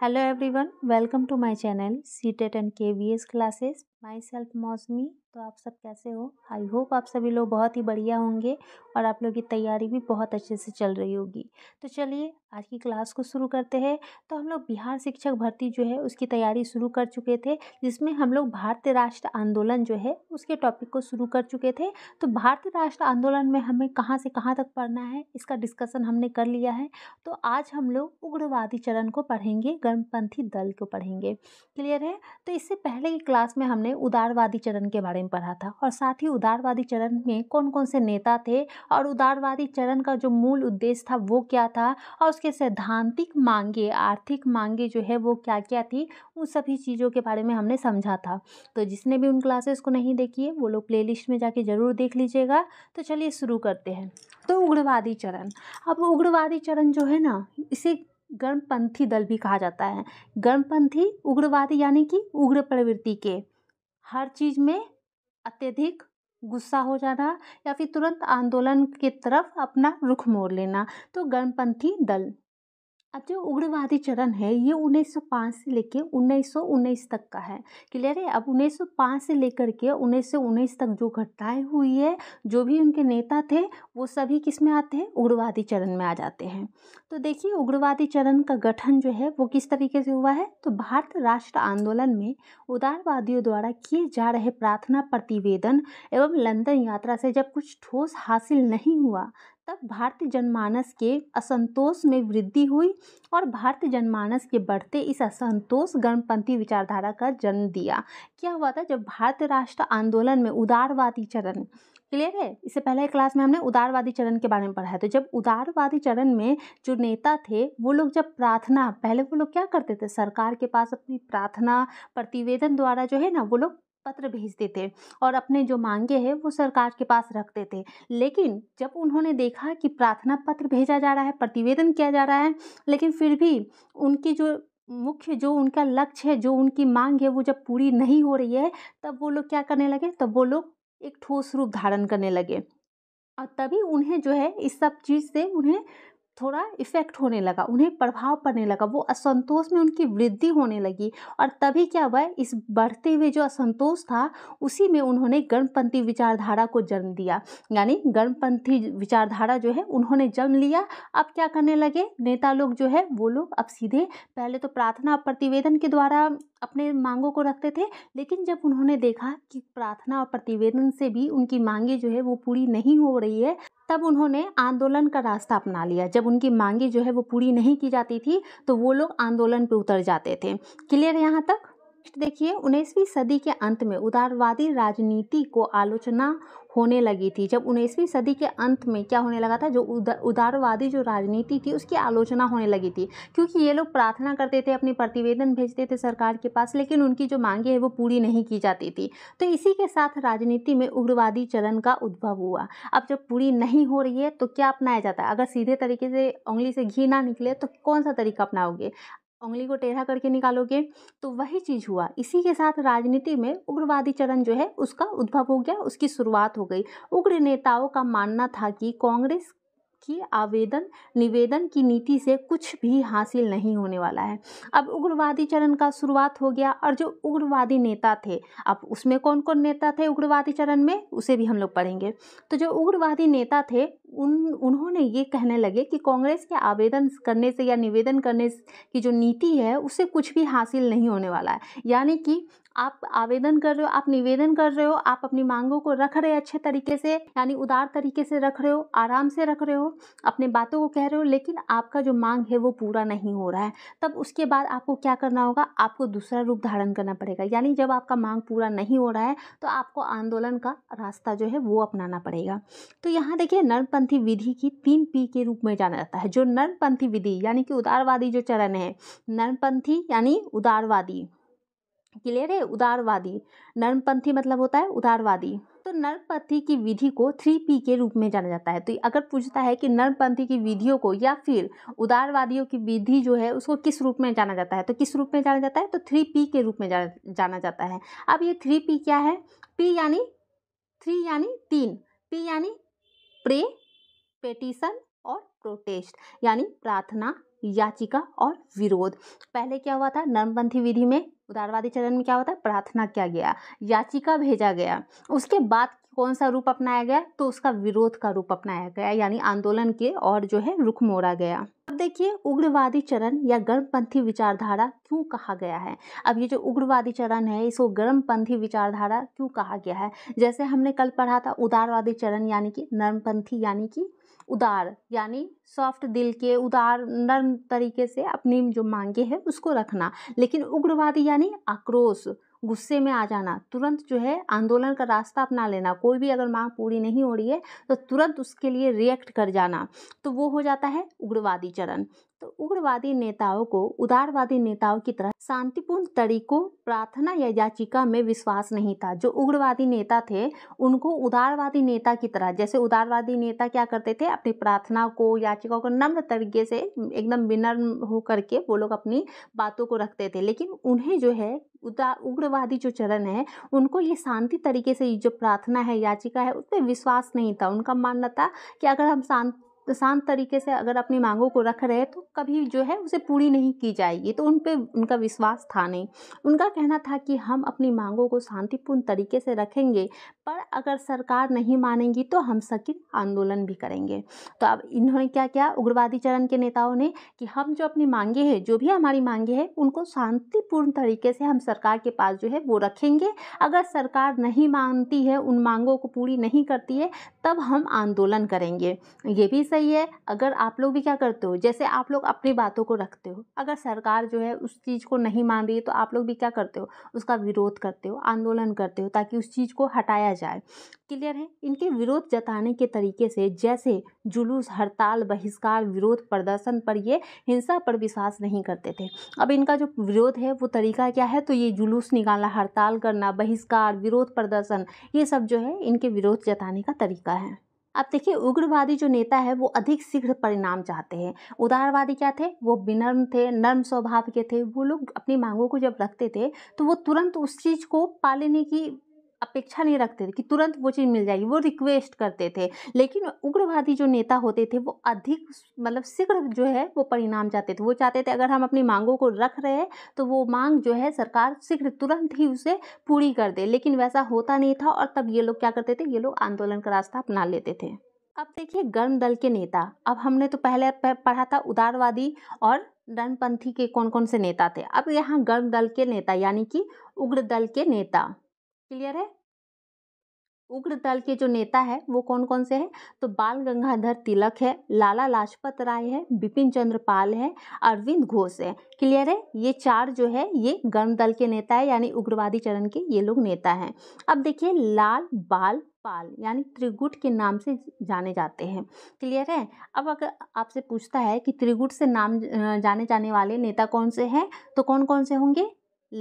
Hello everyone, welcome to my channel CTET and KVS classes. Myself Mausami तो आप सब कैसे हो आई होप आप सभी लोग बहुत ही बढ़िया होंगे और आप लोग की तैयारी भी बहुत अच्छे से चल रही होगी तो चलिए आज की क्लास को शुरू करते हैं तो हम लोग बिहार शिक्षक भर्ती जो है उसकी तैयारी शुरू कर चुके थे जिसमें हम लोग भारतीय राष्ट्र आंदोलन जो है उसके टॉपिक को शुरू कर चुके थे तो भारतीय राष्ट्र आंदोलन में हमें कहाँ से कहाँ तक पढ़ना है इसका डिस्कसन हमने कर लिया है तो आज हम लोग उग्रवादी चरण को पढ़ेंगे गर्मपंथी दल को पढ़ेंगे क्लियर है तो इससे पहले की क्लास में हमने हमने उदारवादी चरण के बारे में पढ़ा था और साथ ही उदारवादी चरण में कौन कौन से नेता थे और उदारवादी चरण का जो मूल उद्देश्य था वो क्या था और उसके सैद्धांतिक मांगे आर्थिक मांगे जो है वो क्या क्या थी उन सभी चीज़ों के बारे में हमने समझा था तो जिसने भी उन क्लासेस को नहीं देखी है वो लोग प्ले में जाके ज़रूर देख लीजिएगा तो चलिए शुरू करते हैं तो उग्रवादी चरण अब उग्रवादी चरण जो है ना इसे गर्मपंथी दल भी कहा जाता है गर्मपंथी उग्रवादी यानी कि उग्र प्रवृत्ति के हर चीज़ में अत्यधिक गुस्सा हो जाना या फिर तुरंत आंदोलन के तरफ अपना रुख मोड़ लेना तो गर्मपंथी दल अब जो उग्रवादी चरण है ये 1905 से लेकर 1919 तक का है क्लियर है अब 1905 से लेकर के 1919 तक जो घटनाएं हुई है जो भी उनके नेता थे वो सभी किस में आते हैं उग्रवादी चरण में आ जाते हैं तो देखिए उग्रवादी चरण का गठन जो है वो किस तरीके से हुआ है तो भारत राष्ट्र आंदोलन में उदारवादियों द्वारा किए जा रहे प्रार्थना प्रतिवेदन एवं लंदन यात्रा से जब कुछ ठोस हासिल नहीं हुआ तब भारतीय जनमानस के असंतोष में वृद्धि हुई और भारतीय जनमानस के बढ़ते इस असंतोष गर्मपंथी विचारधारा का जन्म दिया क्या हुआ था जब भारत राष्ट्र आंदोलन में उदारवादी चरण क्लियर है इससे पहले क्लास में हमने उदारवादी चरण के बारे में पढ़ा है तो जब उदारवादी चरण में जो नेता थे वो लोग जब प्रार्थना पहले वो लोग क्या करते थे सरकार के पास अपनी प्रार्थना प्रतिवेदन द्वारा जो है ना वो लोग पत्र भेज देते और अपने जो मांगे हैं वो सरकार के पास रखते थे लेकिन जब उन्होंने देखा कि प्रार्थना पत्र भेजा जा रहा है प्रतिवेदन किया जा रहा है लेकिन फिर भी उनकी जो मुख्य जो उनका लक्ष्य है जो उनकी मांग है वो जब पूरी नहीं हो रही है तब वो लोग क्या करने लगे तब वो लोग एक ठोस रूप धारण करने लगे और तभी उन्हें जो है इस सब चीज़ से उन्हें थोड़ा इफ़ेक्ट होने लगा उन्हें प्रभाव पड़ने लगा वो असंतोष में उनकी वृद्धि होने लगी और तभी क्या हुआ इस बढ़ते हुए जो असंतोष था उसी में उन्होंने गर्मपंथी विचारधारा को जन्म दिया यानी गर्मपंथी विचारधारा जो है उन्होंने जन्म लिया अब क्या करने लगे नेता लोग जो है वो लोग अब सीधे पहले तो प्रार्थना प्रतिवेदन के द्वारा अपने मांगों को रखते थे लेकिन जब उन्होंने देखा कि प्रार्थना और प्रतिवेदन से भी उनकी मांगे जो है वो पूरी नहीं हो रही है तब उन्होंने आंदोलन का रास्ता अपना लिया जब उनकी मांगे जो है वो पूरी नहीं की जाती थी तो वो लोग आंदोलन पे उतर जाते थे क्लियर यहाँ तक नेक्स्ट देखिए उन्नीसवीं सदी के अंत में उदारवादी राजनीति को आलोचना होने लगी थी जब उन्नीसवीं सदी के अंत में क्या होने लगा था जो उदारवादी जो राजनीति थी उसकी आलोचना होने लगी थी क्योंकि ये लोग प्रार्थना करते थे अपने प्रतिवेदन भेजते थे सरकार के पास लेकिन उनकी जो मांगे हैं वो पूरी नहीं की जाती थी तो इसी के साथ राजनीति में उग्रवादी चलन का उद्भव हुआ अब जब पूरी नहीं हो रही है तो क्या अपनाया जाता है अगर सीधे तरीके से उंगली से घी ना निकले तो कौन सा तरीका अपनाओगे उंगली को टेढ़ा करके निकालोगे तो वही चीज़ हुआ इसी के साथ राजनीति में उग्रवादी चरण जो है उसका उद्भव हो गया उसकी शुरुआत हो गई उग्र नेताओं का मानना था कि कांग्रेस कि आवेदन निवेदन की नीति से कुछ भी हासिल नहीं होने वाला है अब उग्रवादी चरण का शुरुआत हो गया और जो उग्रवादी नेता थे अब उसमें कौन कौन नेता थे उग्रवादी चरण में उसे भी हम लोग पढ़ेंगे तो जो उग्रवादी नेता थे उन उन्होंने ये कहने लगे कि कांग्रेस के आवेदन करने से या निवेदन करने की जो नीति है उससे कुछ भी हासिल नहीं होने वाला है यानी कि आप आवेदन कर रहे हो आप निवेदन कर रहे हो आप अपनी मांगों को रख रहे अच्छे तरीके से यानी उदार तरीके से रख रहे हो आराम से रख रहे हो अपने बातों को कह रहे हो लेकिन आपका जो मांग है वो पूरा नहीं हो रहा है तब उसके बाद आपको क्या करना होगा आपको दूसरा रूप धारण करना पड़ेगा यानी जब आपका मांग पूरा नहीं हो रहा है तो आपको आंदोलन का रास्ता जो है वो अपनाना पड़ेगा तो यहाँ देखिए नर्मपंथी विधि की तीन पी के रूप में जाना जाता है जो नर्मपंथी विधि यानी कि उदारवादी जो चरण है नर्मपंथी यानी उदारवादी क्लियर है उदारवादी नर्मपंथी मतलब होता है उदारवादी तो नर्मपंथी की विधि को थ्री पी के रूप में जाना जाता है तो अगर पूछता है कि नर्मपंथी की विधियों को या फिर उदारवादियों की विधि जो है उसको किस रूप में जाना जाता है तो किस रूप में जाना जाता है तो थ्री पी के रूप में जाना जाता है अब ये थ्री पी क्या है पी यानी थ्री यानी तीन पी यानी प्रे पेटिशन और प्रोटेस्ट यानी प्रार्थना याचिका और विरोध पहले क्या हुआ था नर्मपंथी विधि में उदारवादी चरण में क्या होता है प्रार्थना किया गया याचिका भेजा गया उसके बाद कौन सा रूप अपनाया गया तो उसका विरोध का रूप अपनाया गया यानी आंदोलन के और जो है रुख मोड़ा गया अब देखिए उग्रवादी चरण या गर्मपंथी विचारधारा क्यों कहा गया है अब ये जो उग्रवादी चरण है इसको गर्मपंथी विचारधारा क्यों कहा गया है जैसे हमने कल पढ़ा था उदारवादी चरण यानी कि नर्मपंथी यानी कि उदार यानी सॉफ्ट दिल के उदार नर्म तरीके से अपनी जो मांगे हैं उसको रखना लेकिन उग्रवादी यानी आक्रोश गुस्से में आ जाना तुरंत जो है आंदोलन का रास्ता अपना लेना कोई भी अगर मांग पूरी नहीं हो रही है तो तुरंत उसके लिए रिएक्ट कर जाना तो वो हो जाता है उग्रवादी चरण तो उग्रवादी नेताओं को उदारवादी नेताओं की तरह शांतिपूर्ण तरीकों प्रार्थना या याचिका में विश्वास नहीं था जो उग्रवादी नेता थे उनको उदारवादी नेता की तरह जैसे उदारवादी नेता क्या करते थे अपनी प्रार्थना को याचिकाओं को नम्र तरीके से एकदम विनम्र होकर के वो लोग अपनी बातों को रखते थे लेकिन उन्हें जो है उग्रवादी जो चरण है उनको ये शांति तरीके से जो प्रार्थना है याचिका है उस पर विश्वास नहीं था उनका मानना था कि अगर हम शांति तो शांत तरीके से अगर अपनी मांगों को रख रहे तो कभी जो है उसे पूरी नहीं की जाएगी तो उन पर उनका विश्वास था नहीं उनका कहना था कि हम अपनी मांगों को शांतिपूर्ण तरीके से रखेंगे पर अगर सरकार नहीं मानेगी तो हम सकित आंदोलन भी करेंगे तो अब इन्होंने क्या किया उग्रवादी चरण के नेताओं ने कि हम जो अपनी मांगे हैं जो भी हमारी मांगे हैं उनको शांतिपूर्ण तरीके से हम सरकार के पास जो है वो रखेंगे अगर सरकार नहीं मानती है उन मांगों को पूरी नहीं करती है तब हम आंदोलन करेंगे ये भी सही सही है अगर आप लोग भी क्या करते हो जैसे आप लोग अपनी बातों को रखते हो अगर सरकार जो है उस चीज़ को नहीं मान रही है तो आप लोग भी क्या करते हो उसका विरोध करते हो आंदोलन करते हो ताकि उस चीज़ को हटाया जाए क्लियर है इनके विरोध जताने के तरीके से जैसे जुलूस हड़ताल बहिष्कार विरोध प्रदर्शन पर ये हिंसा पर विश्वास नहीं करते थे अब इनका जो विरोध है वो तरीका क्या है तो ये जुलूस निकालना हड़ताल करना बहिष्कार विरोध प्रदर्शन ये सब जो है इनके विरोध जताने का तरीका है अब देखिए उग्रवादी जो नेता है वो अधिक शीघ्र परिणाम चाहते हैं उदारवादी क्या थे वो विनम्र थे नर्म स्वभाव के थे वो लोग अपनी मांगों को जब रखते थे तो वो तुरंत उस चीज़ को पालने की अपेक्षा नहीं रखते थे कि तुरंत वो चीज़ मिल जाएगी वो रिक्वेस्ट करते थे लेकिन उग्रवादी जो नेता होते थे वो अधिक मतलब शीघ्र जो है वो परिणाम चाहते थे वो चाहते थे अगर हम अपनी मांगों को रख रहे हैं तो वो मांग जो है सरकार शीघ्र तुरंत ही उसे पूरी कर दे लेकिन वैसा होता नहीं था और तब ये लोग क्या करते थे ये लोग आंदोलन का रास्ता अपना लेते थे अब देखिए गर्म दल के नेता अब हमने तो पहले पढ़ा था उदारवादी और डनपंथी के कौन कौन से नेता थे अब यहाँ गर्म दल के नेता यानी कि उग्र दल के नेता क्लियर है उग्र दल के जो नेता है वो कौन कौन से हैं तो बाल गंगाधर तिलक है लाला लाजपत राय है बिपिन चंद्र पाल है अरविंद घोष है क्लियर है ये चार जो है ये गण दल के नेता है यानी उग्रवादी चरण के ये लोग नेता हैं अब देखिए लाल बाल पाल यानी त्रिगुट के नाम से जाने जाते हैं क्लियर है अब अगर आपसे पूछता है कि त्रिगुट से नाम जाने जाने वाले नेता कौन से हैं तो कौन कौन से होंगे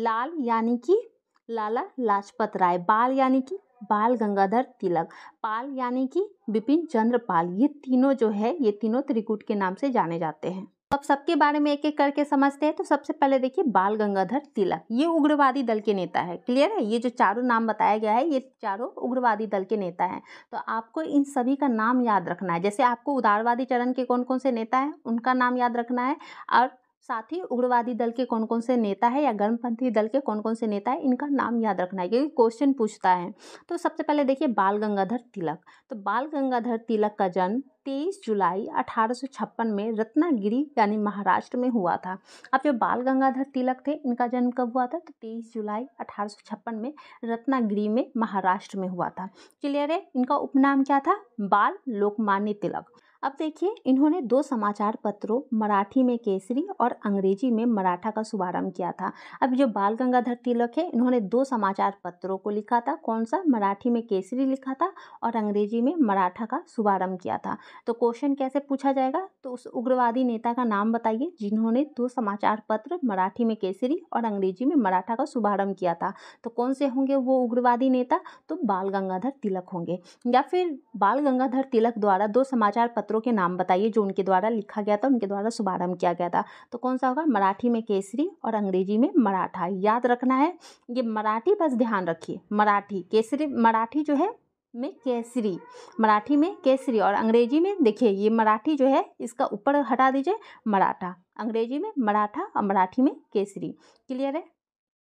लाल यानी कि लाला लाजपत राय बाल यानी कि बाल गंगाधर तिलक पाल यानी कि बिपिन चंद्र पाल ये तीनों जो है ये तीनों त्रिकूट के नाम से जाने जाते हैं अब सबके बारे में एक एक करके समझते हैं तो सबसे पहले देखिए बाल गंगाधर तिलक ये उग्रवादी दल के नेता है क्लियर है ये जो चारों नाम बताया गया है ये चारों उग्रवादी दल के नेता हैं तो आपको इन सभी का नाम याद रखना है जैसे आपको उदारवादी चरण के कौन कौन से नेता हैं उनका नाम याद रखना है और साथ ही उग्रवादी दल के कौन कौन से नेता है या गर्मपंथी दल के कौन कौन से नेता है इनका नाम याद रखना है क्योंकि क्वेश्चन पूछता है तो सबसे पहले देखिए बाल गंगाधर तिलक तो बाल गंगाधर तिलक का जन्म 23 जुलाई अठारह में रत्नागिरी यानी महाराष्ट्र में हुआ था अब जो बाल गंगाधर तिलक थे इनका जन्म कब हुआ था तो 23 जुलाई अठारह में रत्नागिरी में महाराष्ट्र में हुआ था क्लियर है इनका उपनाम क्या था बाल लोकमान्य तिलक अब देखिए इन्होंने दो समाचार पत्रों मराठी में केसरी और अंग्रेजी में मराठा का शुभारंभ किया था अब जो बाल गंगाधर तिलक है इन्होंने दो समाचार पत्रों को लिखा था कौन सा मराठी में केसरी लिखा था और अंग्रेजी में मराठा का शुभारंभ किया था तो क्वेश्चन कैसे पूछा जाएगा तो उस उग्रवादी नेता का नाम बताइए जिन्होंने दो समाचार पत्र मराठी में केसरी और अंग्रेजी में मराठा का शुभारंभ किया था तो कौन से होंगे वो उग्रवादी नेता तो बाल गंगाधर तिलक होंगे या फिर बाल गंगाधर तिलक द्वारा दो समाचार पत्रों शास्त्रों के नाम बताइए जो उनके द्वारा लिखा गया था उनके द्वारा शुभारंभ किया गया था तो कौन सा होगा मराठी में केसरी और अंग्रेजी में मराठा याद रखना है ये मराठी बस ध्यान रखिए मराठी केसरी मराठी जो है में केसरी मराठी में केसरी और अंग्रेजी में देखिए ये मराठी जो है इसका ऊपर हटा दीजिए मराठा अंग्रेजी में मराठा और मराठी में केसरी क्लियर है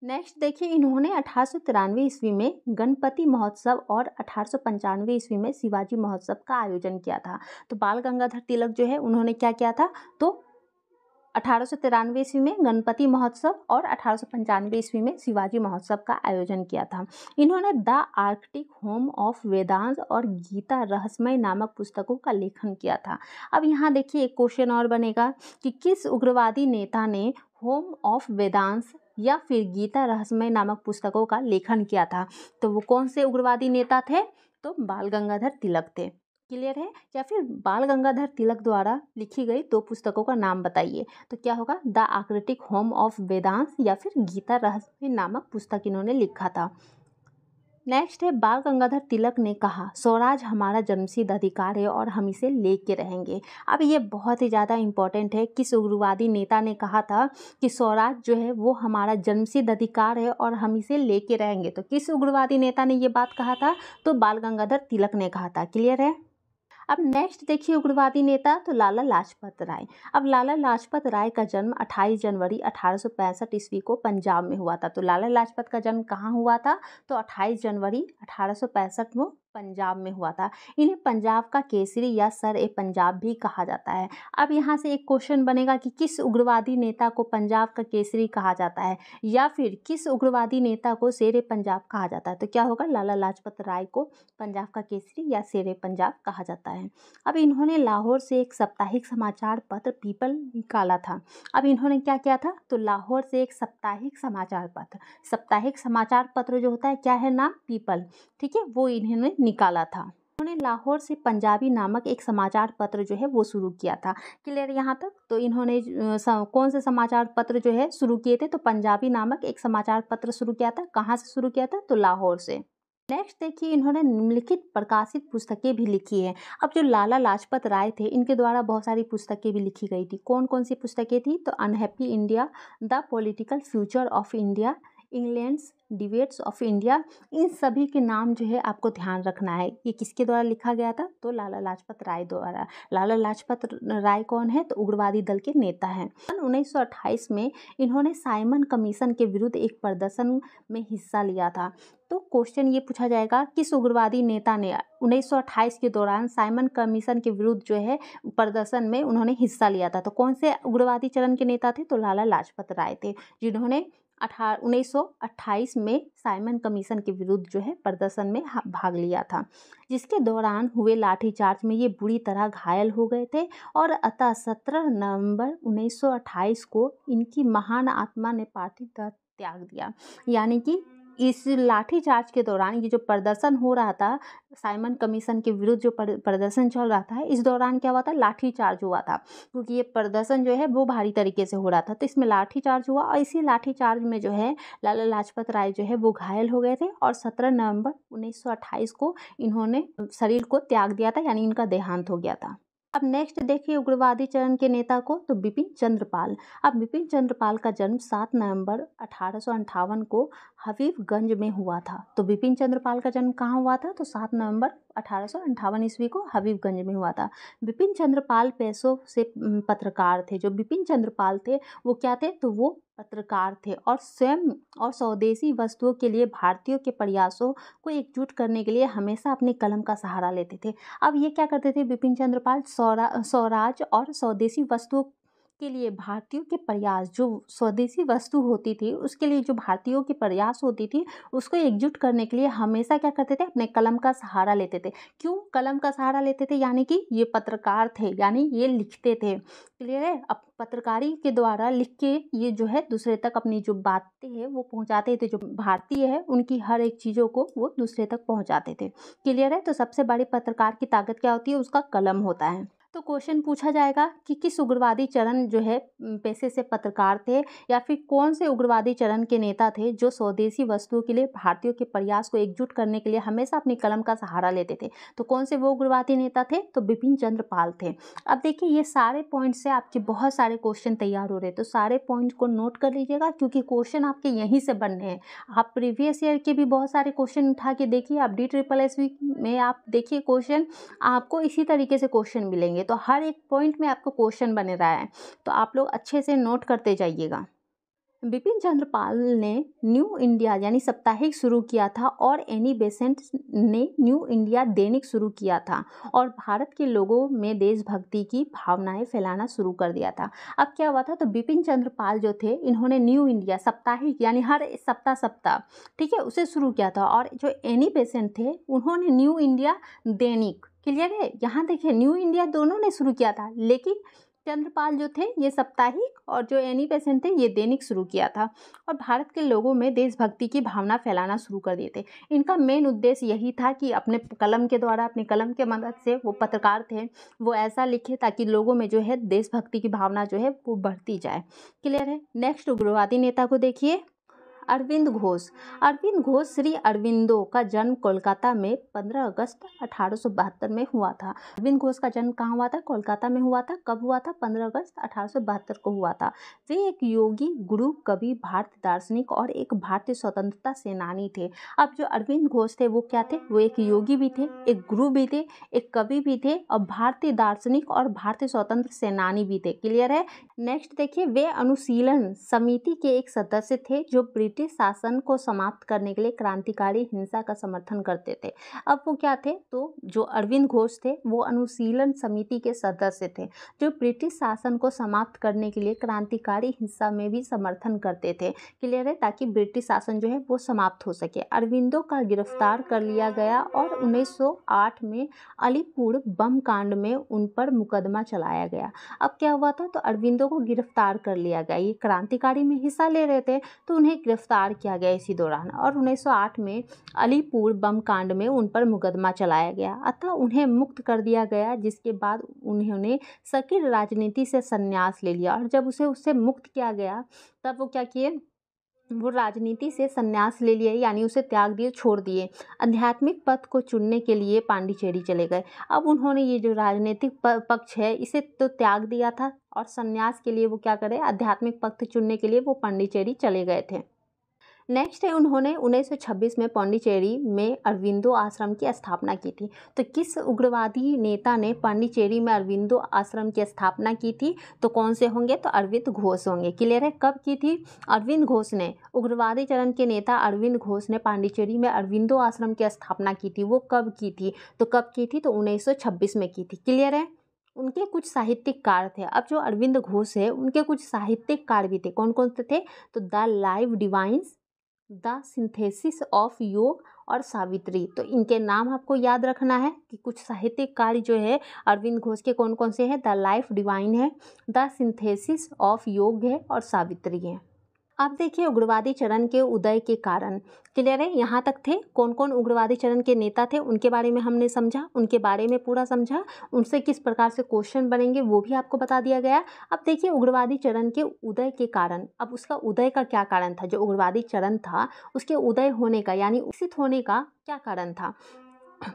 नेक्स्ट देखिए इन्होंने अठारह ईस्वी में गणपति महोत्सव और अठारह ईस्वी में शिवाजी महोत्सव का आयोजन किया था तो बाल गंगाधर तिलक जो है उन्होंने क्या किया था तो अठारह ईस्वी में गणपति महोत्सव और अठारह ईस्वी में शिवाजी महोत्सव का आयोजन किया था इन्होंने the arctic home of Vedanta और गीता रहस्यमय नामक पुस्तकों का लेखन किया था अब यहाँ देखिए एक क्वेश्चन और बनेगा कि किस उग्रवादी नेता ने होम ऑफ वेदांश या फिर गीता रहस्यमय नामक पुस्तकों का लेखन किया था तो वो कौन से उग्रवादी नेता थे तो बाल गंगाधर तिलक थे क्लियर है या फिर बाल गंगाधर तिलक द्वारा लिखी गई दो पुस्तकों का नाम बताइए तो क्या होगा द आकृतिक होम ऑफ वेदांश या फिर गीता रहस्य नामक पुस्तक इन्होंने लिखा था नेक्स्ट है बाल गंगाधर तिलक ने कहा स्वराज हमारा जन्मसिद्ध अधिकार है और हम इसे ले के रहेंगे अब ये बहुत ही ज़्यादा इम्पॉर्टेंट है किस उग्रवादी नेता ने कहा था कि स्वराज जो है वो हमारा जन्मसिद्ध अधिकार है और हम इसे ले के रहेंगे तो किस उग्रवादी नेता ने ये बात कहा था तो बाल गंगाधर तिलक ने कहा था क्लियर है अब नेक्स्ट देखिए उग्रवादी नेता तो लाला लाजपत राय अब लाला लाजपत राय का जन्म 28 जनवरी अठारह ईस्वी को पंजाब में हुआ था तो लाला लाजपत का जन्म कहाँ हुआ था तो 28 जनवरी अठारह में पंजाब में हुआ था इन्हें पंजाब का केसरी या सर ए पंजाब भी कहा जाता है अब यहाँ से एक क्वेश्चन बनेगा कि किस उग्रवादी नेता को पंजाब का केसरी कहा जाता है या फिर किस उग्रवादी नेता को शेर ए पंजाब कहा जाता है तो क्या होगा लाला लाजपत राय को पंजाब का केसरी या शेर ए पंजाब कहा जाता है अब इन्होंने लाहौर से एक साप्ताहिक समाचार पत्र पीपल निकाला था अब इन्होंने क्या किया था तो लाहौर से एक साप्ताहिक समाचार पत्र साप्ताहिक समाचार पत्र जो होता है क्या है नाम पीपल ठीक है वो इन्होंने निकाला था उन्होंने लाहौर से पंजाबी नामक एक समाचार पत्र जो है वो शुरू किया था क्लियर यहाँ तक तो इन्होंने कौन से समाचार पत्र जो है शुरू किए थे तो पंजाबी नामक एक समाचार पत्र शुरू किया था कहाँ से शुरू किया था तो लाहौर से नेक्स्ट देखिए इन्होंने निम्नलिखित प्रकाशित पुस्तकें भी लिखी हैं अब जो लाला लाजपत राय थे इनके द्वारा बहुत सारी पुस्तकें भी लिखी गई थी कौन कौन सी पुस्तकें थी तो unhappy India the political future of India England debates of India इन सभी के नाम जो है आपको ध्यान रखना है ये किसके द्वारा लिखा गया था तो लाला लाजपत राय द्वारा लाला लाजपत राय कौन है तो उग्रवादी दल के नेता हैं सन उन्नीस में इन्होंने साइमन कमीशन के विरुद्ध एक प्रदर्शन में हिस्सा लिया था तो क्वेश्चन ये पूछा जाएगा किस उग्रवादी नेता ने 1928 के दौरान साइमन कमीशन के विरुद्ध जो है प्रदर्शन में उन्होंने हिस्सा लिया था तो कौन से उग्रवादी चरण के नेता थे तो लाला लाजपत राय थे जिन्होंने अठारह उन्नीस में साइमन कमीशन के विरुद्ध जो है प्रदर्शन में भाग लिया था जिसके दौरान हुए लाठीचार्ज में ये बुरी तरह घायल हो गए थे और अतः सत्रह नवंबर 1928 को इनकी महान आत्मा ने पार्थिव त्याग दिया यानी कि इस लाठी चार्ज के दौरान ये जो प्रदर्शन हो रहा था साइमन कमीशन के विरुद्ध जो प्रदर्शन चल रहा था इस दौरान क्या हुआ था लाठी चार्ज हुआ था क्योंकि ये प्रदर्शन जो है वो भारी तरीके से हो रहा था तो इसमें लाठी चार्ज हुआ और इसी लाठीचार्ज में जो है लाला लाजपत राय जो है वो घायल हो गए थे और सत्रह नवम्बर उन्नीस को इन्होंने शरीर को त्याग दिया था यानी इनका देहांत हो गया था अब नेक्स्ट देखिए उग्रवादी चरण के नेता को तो बिपिन चंद्रपाल अब बिपिन चंद्रपाल का जन्म 7 नवंबर अठारह को हबीबगंज में हुआ था तो बिपिन चंद्रपाल का जन्म कहाँ हुआ था तो 7 नवंबर अठारह ईस्वी को हबीबगंज में हुआ था बिपिन चंद्रपाल पैसों से पत्रकार थे जो बिपिन चंद्रपाल थे वो क्या थे तो वो पत्रकार थे और स्वयं और स्वदेशी वस्तुओं के लिए भारतीयों के प्रयासों को एकजुट करने के लिए हमेशा अपने कलम का सहारा लेते थे अब ये क्या करते थे बिपिन चंद्रपाल स्वरा स्वराज और स्वदेशी वस्तुओं के लिए भारतीयों के प्रयास जो स्वदेशी वस्तु होती थी उसके लिए जो भारतीयों के प्रयास होती थी उसको एकजुट करने के लिए हमेशा क्या करते थे अपने कलम का सहारा लेते थे क्यों कलम का सहारा लेते थे यानी कि ये पत्रकार थे यानी ये लिखते थे क्लियर है अब पत्रकारी के द्वारा लिख के ये जो है दूसरे तक अपनी जो बातें हैं वो पहुँचाते थे जो भारतीय है उनकी हर एक चीज़ों को वो दूसरे तक पहुँचाते थे क्लियर है तो सबसे बड़ी पत्रकार की ताकत क्या होती है उसका कलम होता है तो क्वेश्चन पूछा जाएगा कि किस उग्रवादी चरण जो है पैसे से पत्रकार थे या फिर कौन से उग्रवादी चरण के नेता थे जो स्वदेशी वस्तुओं के लिए भारतीयों के प्रयास को एकजुट करने के लिए हमेशा अपनी कलम का सहारा लेते थे तो कौन से वो उग्रवादी नेता थे तो बिपिन चंद्र पाल थे अब देखिए ये सारे पॉइंट से आपके बहुत सारे क्वेश्चन तैयार हो रहे तो सारे पॉइंट को नोट कर लीजिएगा क्योंकि क्वेश्चन आपके यहीं से बन रहे हैं आप प्रीवियस ईयर के भी बहुत सारे क्वेश्चन उठा के देखिए आप डी ट्रिपल एस में आप देखिए क्वेश्चन आपको इसी तरीके से क्वेश्चन मिलेंगे करेंगे तो हर एक पॉइंट में आपको क्वेश्चन बने रहा है तो आप लोग अच्छे से नोट करते जाइएगा बिपिन चंद्र पाल ने न्यू इंडिया यानी साप्ताहिक शुरू किया था और एनी बेसेंट ने न्यू इंडिया दैनिक शुरू किया था और भारत के लोगों में देशभक्ति की भावनाएं फैलाना शुरू कर दिया था अब क्या हुआ था तो बिपिन चंद्र पाल जो थे इन्होंने न्यू इंडिया साप्ताहिक यानी हर सप्ताह सप्ताह ठीक है उसे शुरू किया था और जो एनी बेसेंट थे उन्होंने न्यू इंडिया दैनिक क्लियर है यहाँ देखिए न्यू इंडिया दोनों ने शुरू किया था लेकिन चंद्रपाल जो थे ये साप्ताहिक और जो एनी पेशेंट थे ये दैनिक शुरू किया था और भारत के लोगों में देशभक्ति की भावना फैलाना शुरू कर दिए थे इनका मेन उद्देश्य यही था कि अपने कलम के द्वारा अपने कलम के मदद से वो पत्रकार थे वो ऐसा लिखे ताकि लोगों में जो है देशभक्ति की भावना जो है वो बढ़ती जाए क्लियर है नेक्स्ट उग्रवादी नेता को देखिए अरविंद घोष अरविंद घोष श्री अरविंदो का जन्म कोलकाता में 15 अगस्त अठारह में हुआ था अरविंद घोष का जन्म कहाँ हुआ था कोलकाता में हुआ था कब हुआ था 15 अगस्त अठारह को हुआ था वे एक योगी गुरु कवि भारत दार्शनिक और एक भारतीय स्वतंत्रता सेनानी थे अब जो अरविंद घोष थे वो क्या थे वो एक योगी भी थे एक गुरु भी थे एक कवि भी थे और भारतीय दार्शनिक और भारतीय स्वतंत्र सेनानी भी थे क्लियर है नेक्स्ट देखिए वे अनुशीलन समिति के एक सदस्य थे जो ब्रिटिश शासन को समाप्त करने के लिए क्रांतिकारी हिंसा का समर्थन करते थे अब वो क्या थे तो जो अरविंद घोष थे वो अनुशीलन समिति के सदस्य थे जो ब्रिटिश शासन को समाप्त करने के लिए क्रांतिकारी हिंसा में भी समर्थन करते थे क्लियर है ताकि ब्रिटिश शासन जो है वो समाप्त हो सके अरविंदो का गिरफ्तार कर लिया गया और उन्नीस में अलीपुर बम कांड में उन पर मुकदमा चलाया गया अब क्या हुआ था तो अरविंदो को गिरफ्तार कर लिया गया ये क्रांतिकारी में हिस्सा ले रहे थे तो उन्हें गिरफ्तार गिरफ्तार किया गया इसी दौरान और 1908 में अलीपुर बम कांड में उन पर मुकदमा चलाया गया अतः उन्हें मुक्त कर दिया गया जिसके बाद उन्होंने सक्रिय राजनीति से संन्यास ले लिया और जब उसे उससे मुक्त किया गया तब वो क्या किए वो राजनीति से संन्यास ले लिए यानी उसे त्याग दिए छोड़ दिए आध्यात्मिक पथ को चुनने के लिए पांडिचेरी चले गए अब उन्होंने ये जो राजनीतिक पक्ष है इसे तो त्याग दिया था और संन्यास के लिए वो क्या करे आध्यात्मिक पथ चुनने के लिए वो पांडिचेरी चले गए थे नेक्स्ट है उन्होंने 1926 में पांडिचेरी में अरविंदो आश्रम की स्थापना की थी तो किस उग्रवादी नेता ने पांडिचेरी में अरविंदो आश्रम की स्थापना की थी तो कौन से होंगे तो अरविंद घोष होंगे क्लियर है कब की थी अरविंद घोष ने उग्रवादी चरण के नेता अरविंद घोष ने पांडिचेरी में अरविंदो आश्रम की स्थापना की थी वो कब की थी तो कब की थी तो उन्नीस में की थी क्लियर है उनके कुछ साहित्यिक कार्य थे अब जो अरविंद घोष है उनके कुछ साहित्यिक कार्य भी थे कौन कौन से थे तो the live divines the synthesis of yoga और सावित्री तो इनके नाम आपको याद रखना है कि कुछ साहित्यिक कार्य जो है अरविंद घोष के कौन कौन से हैं द लाइफ डिवाइन है द सिंथेसिस ऑफ योग है और सावित्री है अब देखिए उग्रवादी चरण के उदय के कारण क्लियर है यहाँ तक थे कौन कौन उग्रवादी चरण के नेता थे उनके बारे में हमने समझा उनके बारे में पूरा समझा उनसे किस प्रकार से क्वेश्चन बनेंगे वो भी आपको बता दिया गया अब देखिए उग्रवादी चरण के उदय के कारण अब उसका उदय का क्या कारण था जो उग्रवादी चरण था उसके उदय होने का यानी उचित होने का क्या कारण था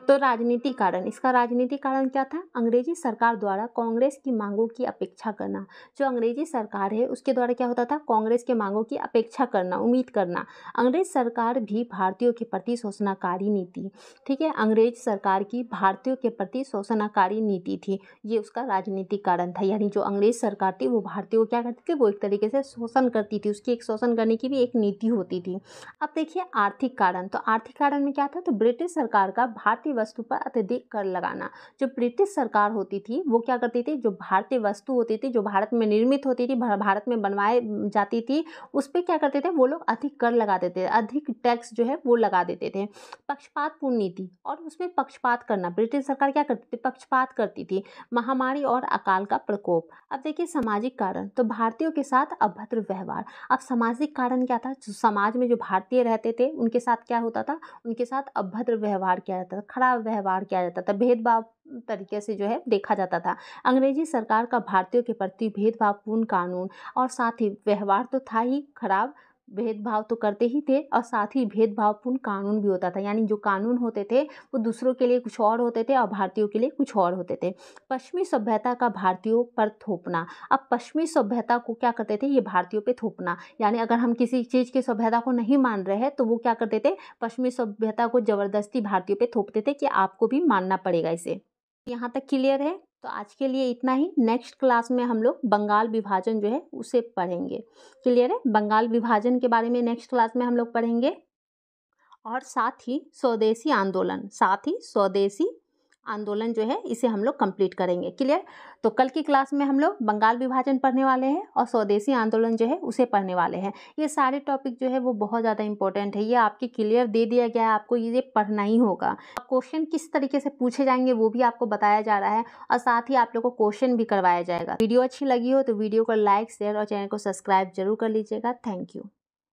तो राजनीतिक कारण इसका राजनीतिक कारण क्या था अंग्रेजी सरकार द्वारा कांग्रेस की मांगों की अपेक्षा करना जो अंग्रेजी सरकार है उसके द्वारा क्या होता था कांग्रेस के मांगों की अपेक्षा करना उम्मीद करना अंग्रेज सरकार भी भारतीयों के प्रति शोषणाकारी नीति ठीक है अंग्रेज सरकार की भारतीयों के प्रति शोषणाकारी नीति थी ये उसका राजनीतिक कारण था यानी जो अंग्रेज सरकार थी वो भारतीयों को क्या करती थी वो एक तरीके से शोषण करती थी उसकी एक शोषण करने की भी एक नीति होती थी अब देखिए आर्थिक कारण तो आर्थिक कारण में क्या था तो ब्रिटिश सरकार का भारत भारतीय वस्तु पर अत्यधिक कर लगाना जो ब्रिटिश सरकार होती थी वो क्या करती थी जो भारतीय वस्तु होती थी जो भारत में निर्मित होती थी भारत में बनवाए जाती थी उस पर क्या करते थे वो लोग अधिक कर लगा देते थे अधिक टैक्स जो है वो लगा देते थे पक्षपातपूर्ण नीति और उसमें पक्षपात करना ब्रिटिश सरकार क्या करती थी पक्षपात करती थी महामारी और अकाल का प्रकोप अब देखिए सामाजिक कारण तो भारतीयों के साथ अभद्र व्यवहार अब सामाजिक कारण क्या था समाज में जो भारतीय रहते थे उनके साथ क्या होता था उनके साथ अभद्र व्यवहार किया जाता था खराब व्यवहार किया जाता था भेदभाव तरीके से जो है देखा जाता था अंग्रेजी सरकार का भारतीयों के प्रति भेदभावपूर्ण कानून और साथ ही व्यवहार तो था ही खराब भेदभाव तो करते ही थे और साथ ही भेदभावपूर्ण कानून भी होता था यानी जो कानून होते थे वो दूसरों के लिए कुछ और होते थे और भारतीयों के लिए कुछ और होते थे पश्चिमी सभ्यता का भारतीयों पर थोपना अब पश्चिमी सभ्यता को क्या करते थे ये भारतीयों पे थोपना यानी अगर हम किसी चीज़ की सभ्यता को नहीं मान रहे हैं तो वो क्या करते थे पश्चिमी सभ्यता को ज़बरदस्ती भारतीयों पर थोपते थे कि आपको भी मानना पड़ेगा इसे यहाँ तक क्लियर है तो आज के लिए इतना ही नेक्स्ट क्लास में हम लोग बंगाल विभाजन जो है उसे पढ़ेंगे क्लियर है बंगाल विभाजन के बारे में नेक्स्ट क्लास में हम लोग पढ़ेंगे और साथ ही स्वदेशी आंदोलन साथ ही स्वदेशी आंदोलन जो है इसे हम लोग कंप्लीट करेंगे क्लियर तो कल की क्लास में हम लोग बंगाल विभाजन पढ़ने वाले हैं और स्वदेशी आंदोलन जो है उसे पढ़ने वाले हैं ये सारे टॉपिक जो है वो बहुत ज़्यादा इंपॉर्टेंट है ये आपके क्लियर दे दिया गया है आपको ये पढ़ना ही होगा क्वेश्चन किस तरीके से पूछे जाएंगे वो भी आपको बताया जा रहा है और साथ ही आप लोग को क्वेश्चन भी करवाया जाएगा वीडियो अच्छी लगी हो तो वीडियो को लाइक शेयर और चैनल को सब्सक्राइब जरूर कर लीजिएगा थैंक यू